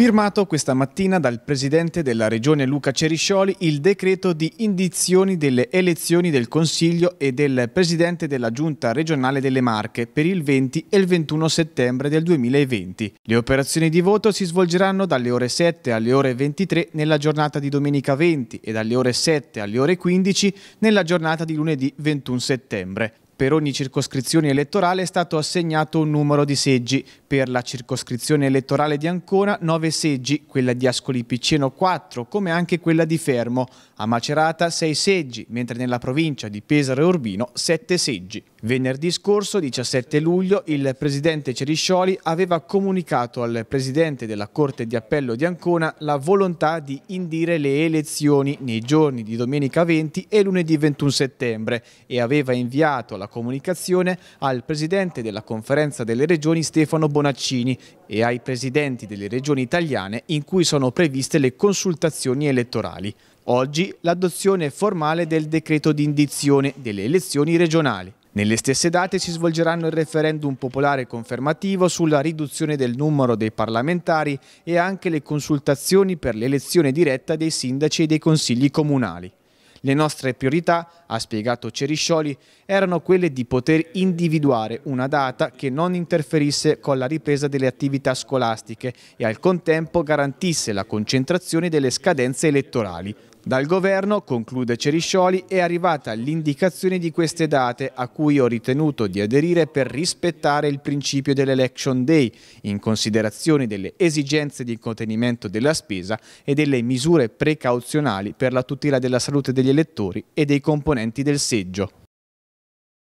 Firmato questa mattina dal presidente della regione Luca Ceriscioli il decreto di indizioni delle elezioni del Consiglio e del presidente della giunta regionale delle Marche per il 20 e il 21 settembre del 2020. Le operazioni di voto si svolgeranno dalle ore 7 alle ore 23 nella giornata di domenica 20 e dalle ore 7 alle ore 15 nella giornata di lunedì 21 settembre per ogni circoscrizione elettorale è stato assegnato un numero di seggi. Per la circoscrizione elettorale di Ancona 9 seggi, quella di Ascoli Piceno 4, come anche quella di Fermo. A Macerata 6 seggi, mentre nella provincia di Pesaro e Urbino 7 seggi. Venerdì scorso, 17 luglio, il presidente Ceriscioli aveva comunicato al presidente della Corte di Appello di Ancona la volontà di indire le elezioni nei giorni di domenica 20 e lunedì 21 settembre e aveva inviato la la comunicazione al Presidente della Conferenza delle Regioni Stefano Bonaccini e ai Presidenti delle Regioni italiane in cui sono previste le consultazioni elettorali. Oggi l'adozione formale del decreto di indizione delle elezioni regionali. Nelle stesse date si svolgeranno il referendum popolare confermativo sulla riduzione del numero dei parlamentari e anche le consultazioni per l'elezione diretta dei sindaci e dei consigli comunali. Le nostre priorità, ha spiegato Ceriscioli, erano quelle di poter individuare una data che non interferisse con la ripresa delle attività scolastiche e al contempo garantisse la concentrazione delle scadenze elettorali, dal governo, conclude Ceriscioli, è arrivata l'indicazione di queste date a cui ho ritenuto di aderire per rispettare il principio dell'Election Day in considerazione delle esigenze di contenimento della spesa e delle misure precauzionali per la tutela della salute degli elettori e dei componenti del seggio.